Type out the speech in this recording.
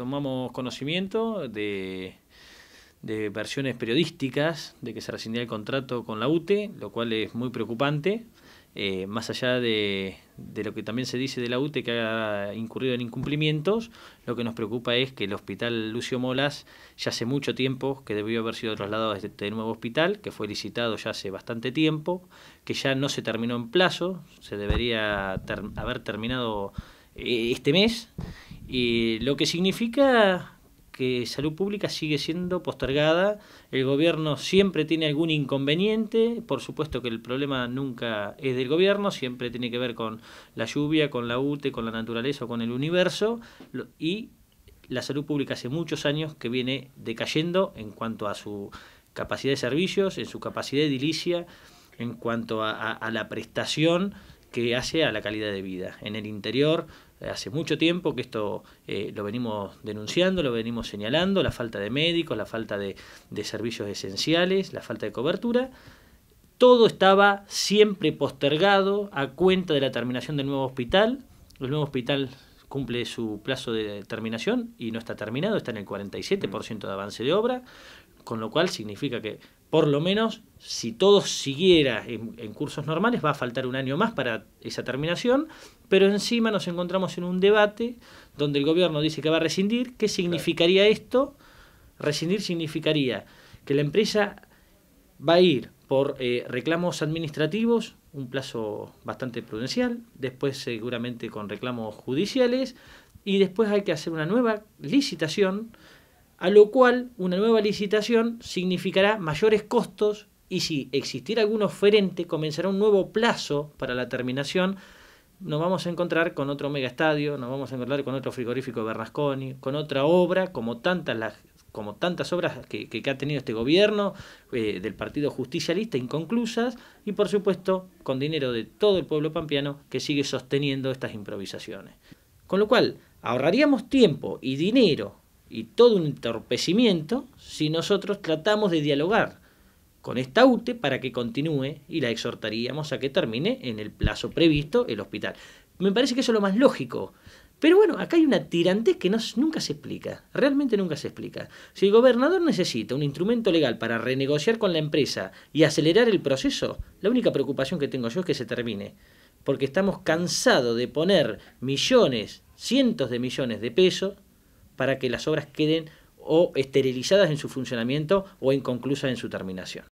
Tomamos conocimiento de, versiones periodísticas de que se rescindía el contrato con la UTE, lo cual es muy preocupante, eh, más allá de, lo que también se dice de la UTE que ha incurrido en incumplimientos, lo que nos preocupa es que el hospital Lucio Molas ya hace mucho tiempo que debió haber sido trasladado a este nuevo hospital, que fue licitado ya hace bastante tiempo, que ya no se terminó en plazo, se debería haber terminado eh, este mes y lo que significa que salud pública sigue siendo postergada, el gobierno siempre tiene algún inconveniente, por supuesto que el problema nunca es del gobierno, siempre tiene que ver con la lluvia, con la UTE, con la naturaleza, o con el universo, y la salud pública hace muchos años que viene decayendo en cuanto a su capacidad de servicios, en su capacidad de edilicia, en cuanto a la prestación que hace a la calidad de vida. En el interior eh, hace mucho tiempo que esto eh, lo venimos denunciando, lo venimos señalando, la falta de médicos, la falta de, de servicios esenciales, la falta de cobertura. Todo estaba siempre postergado a cuenta de la terminación del nuevo hospital. El nuevo hospital cumple su plazo de terminación y no está terminado, está en el 47% de avance de obra, con lo cual significa que por lo menos si todo siguiera en, cursos normales va a faltar un año más para esa terminación, pero encima nos encontramos en un debate donde el gobierno dice que va a rescindir. ¿Qué significaría esto? Rescindir significaría que la empresa va a ir por eh, reclamos administrativos, un plazo bastante prudencial, después seguramente con reclamos judiciales, y después hay que hacer una nueva licitación, a lo cual una nueva licitación significará mayores costos y si existiera algún oferente comenzará un nuevo plazo para la terminación. Nos vamos a encontrar con otro megaestadio, nos vamos a encontrar con otro frigorífico de con otra obra, como tantas las como tantas obras que, que, ha tenido este gobierno eh, del Partido Justicialista, inconclusas, y por supuesto con dinero de todo el pueblo pampeano que sigue sosteniendo estas improvisaciones. Con lo cual, ahorraríamos tiempo y dinero y todo un entorpecimiento si nosotros tratamos de dialogar con esta UTE para que continúe y la exhortaríamos a que termine en el plazo previsto el hospital. Me parece que eso es lo más lógico. Pero bueno, acá hay una tirantez que nunca se explica, realmente nunca se explica. Si el gobernador necesita un instrumento legal para renegociar con la empresa y acelerar el proceso, la única preocupación que tengo yo es que se termine, porque estamos cansados de poner millones, cientos de millones de pesos para que las obras queden o esterilizadas en su funcionamiento o inconclusas en su terminación.